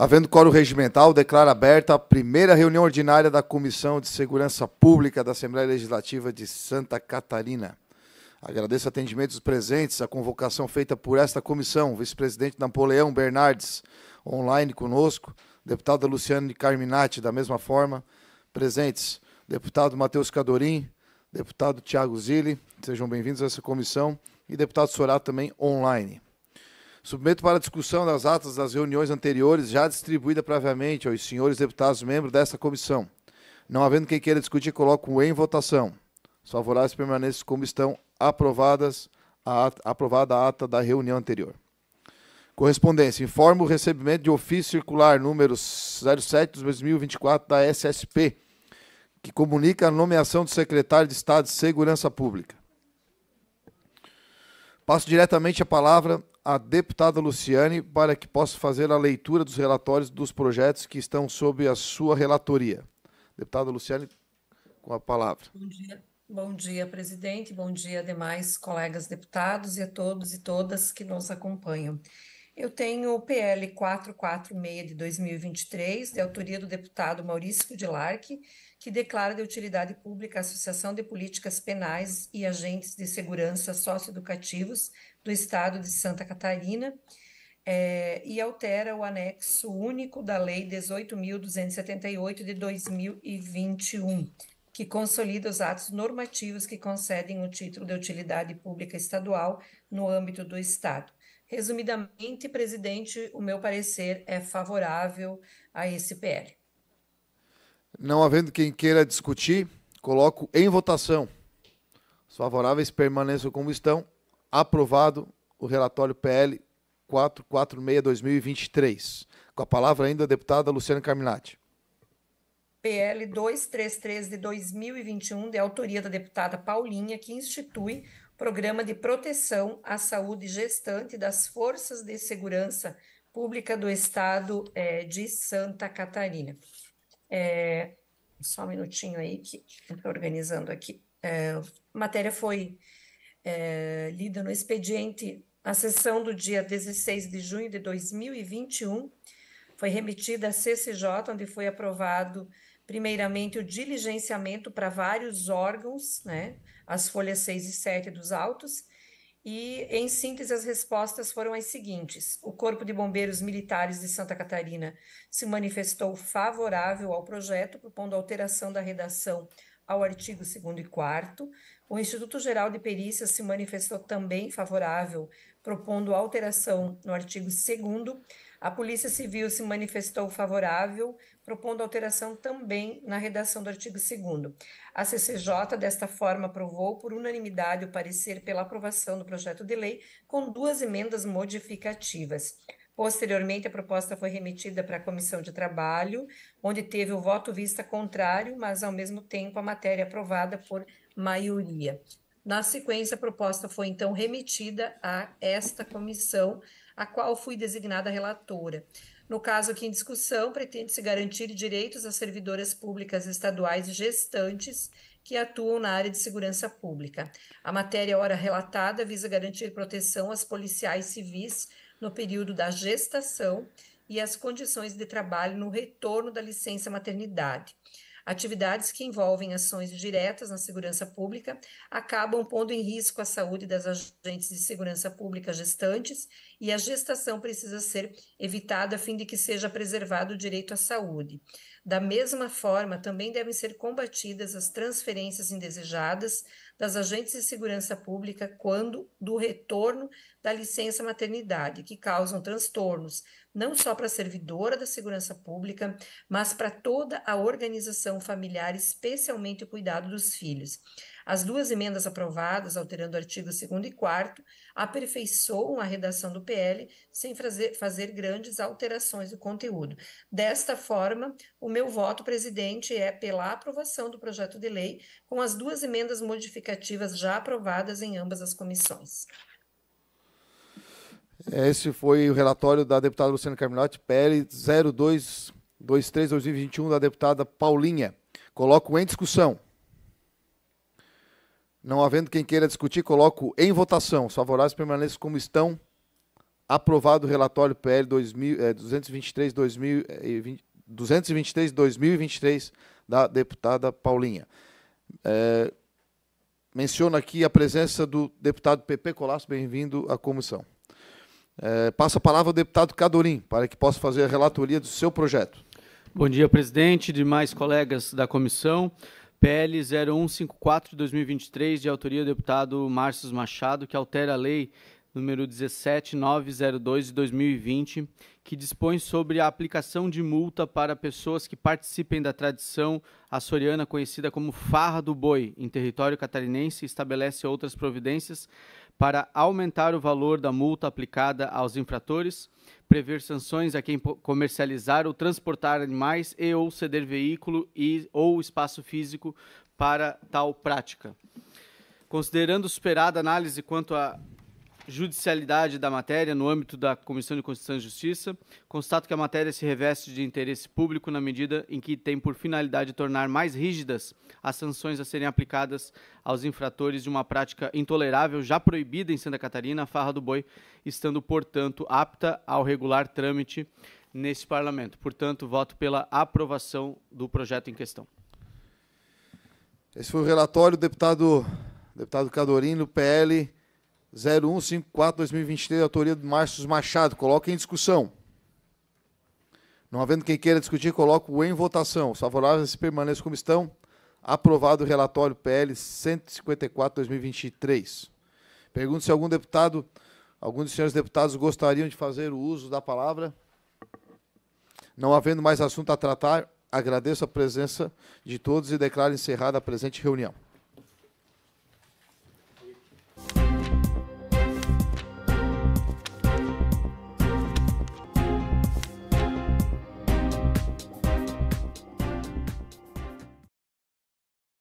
Havendo coro regimental, declaro aberta a primeira reunião ordinária da Comissão de Segurança Pública da Assembleia Legislativa de Santa Catarina. Agradeço o atendimento dos presentes, a convocação feita por esta comissão, vice-presidente Napoleão Bernardes, online conosco, deputada Luciane Carminati, da mesma forma, presentes, deputado Matheus Cadorim, deputado Tiago Zilli, sejam bem-vindos a essa comissão, e deputado Sorá também online. Submeto para discussão das atas das reuniões anteriores, já distribuída previamente aos senhores deputados membros dessa comissão. Não havendo quem queira discutir, coloco em votação. Os favoráveis permaneçam como estão aprovadas a ata, aprovada a ata da reunião anterior. Correspondência. Informo o recebimento de ofício circular número 07 2024 da SSP, que comunica a nomeação do secretário de Estado de Segurança Pública. Passo diretamente a palavra a deputada Luciane para que possa fazer a leitura dos relatórios dos projetos que estão sob a sua relatoria. Deputada Luciane, com a palavra. Bom dia, bom dia presidente, bom dia demais colegas deputados e a todos e todas que nos acompanham. Eu tenho o PL 446 de 2023, de autoria do deputado Maurício de Larque, que declara de utilidade pública a Associação de Políticas Penais e Agentes de Segurança Socioeducativos do Estado de Santa Catarina é, e altera o anexo único da Lei 18.278 de 2021, que consolida os atos normativos que concedem o título de utilidade pública estadual no âmbito do Estado. Resumidamente, presidente, o meu parecer é favorável a esse PL. Não havendo quem queira discutir, coloco em votação. Os favoráveis permaneçam como estão. Aprovado o relatório PL 446-2023. Com a palavra ainda a deputada Luciana Carminati. PL 233 de 2021, de autoria da deputada Paulinha, que institui Programa de Proteção à Saúde Gestante das Forças de Segurança Pública do Estado eh, de Santa Catarina. É, só um minutinho aí que estou organizando aqui. É, a matéria foi é, lida no expediente. A sessão do dia 16 de junho de 2021 foi remetida à CCJ, onde foi aprovado primeiramente o diligenciamento para vários órgãos, né, as folhas 6 e 7 dos autos, e, em síntese, as respostas foram as seguintes: o Corpo de Bombeiros Militares de Santa Catarina se manifestou favorável ao projeto, propondo alteração da redação ao artigo 2 e 4. O Instituto Geral de Perícias se manifestou também favorável, propondo alteração no artigo 2 a Polícia Civil se manifestou favorável, propondo alteração também na redação do artigo 2. A CCJ, desta forma, aprovou por unanimidade o parecer pela aprovação do projeto de lei, com duas emendas modificativas. Posteriormente, a proposta foi remetida para a Comissão de Trabalho, onde teve o voto vista contrário, mas ao mesmo tempo a matéria aprovada por maioria. Na sequência, a proposta foi então remetida a esta comissão a qual fui designada relatora. No caso aqui em discussão, pretende-se garantir direitos às servidoras públicas estaduais gestantes que atuam na área de segurança pública. A matéria ora relatada visa garantir proteção às policiais civis no período da gestação e as condições de trabalho no retorno da licença maternidade. Atividades que envolvem ações diretas na segurança pública acabam pondo em risco a saúde das agentes de segurança pública gestantes e a gestação precisa ser evitada a fim de que seja preservado o direito à saúde. Da mesma forma, também devem ser combatidas as transferências indesejadas das agentes de segurança pública quando do retorno da licença maternidade, que causam transtornos não só para a servidora da segurança pública, mas para toda a organização familiar, especialmente o cuidado dos filhos. As duas emendas aprovadas, alterando o artigo 2 e 4, aperfeiçoam a redação do PL sem fazer, fazer grandes alterações do conteúdo. Desta forma, o meu voto, presidente, é pela aprovação do projeto de lei, com as duas emendas modificativas já aprovadas em ambas as comissões. Esse foi o relatório da deputada Luciana Carminotti, PL 0223-2021, da deputada Paulinha. Coloco em discussão. Não havendo quem queira discutir, coloco em votação. Os favoráveis permaneçam como estão. Aprovado o relatório PL 2000, eh, 223 2020, 223 2023 da deputada Paulinha. É, menciono aqui a presença do deputado PP Colasso, bem-vindo à comissão. É, passa a palavra ao deputado Cadorim, para que possa fazer a relatoria do seu projeto. Bom dia, presidente, demais colegas da comissão. PL 0154 de 2023, de autoria do deputado Márcio Machado, que altera a lei número 17902 de 2020, que dispõe sobre a aplicação de multa para pessoas que participem da tradição açoriana conhecida como farra do boi em território catarinense e estabelece outras providências para aumentar o valor da multa aplicada aos infratores, prever sanções a quem comercializar ou transportar animais e ou ceder veículo e ou espaço físico para tal prática. Considerando superada a análise quanto a judicialidade da matéria no âmbito da Comissão de Constituição e Justiça, constato que a matéria se reveste de interesse público na medida em que tem por finalidade tornar mais rígidas as sanções a serem aplicadas aos infratores de uma prática intolerável já proibida em Santa Catarina, a farra do boi, estando, portanto, apta ao regular trâmite neste parlamento. Portanto, voto pela aprovação do projeto em questão. Esse foi o relatório do deputado, deputado Cadorim, PL 0154-2023, autoria de Márcio Machado. coloque em discussão. Não havendo quem queira discutir, coloco em votação. Os favoráveis permaneçam como estão. Aprovado o relatório PL 154-2023. Pergunto se algum deputado, algum dos senhores deputados gostariam de fazer o uso da palavra. Não havendo mais assunto a tratar, agradeço a presença de todos e declaro encerrada a presente reunião.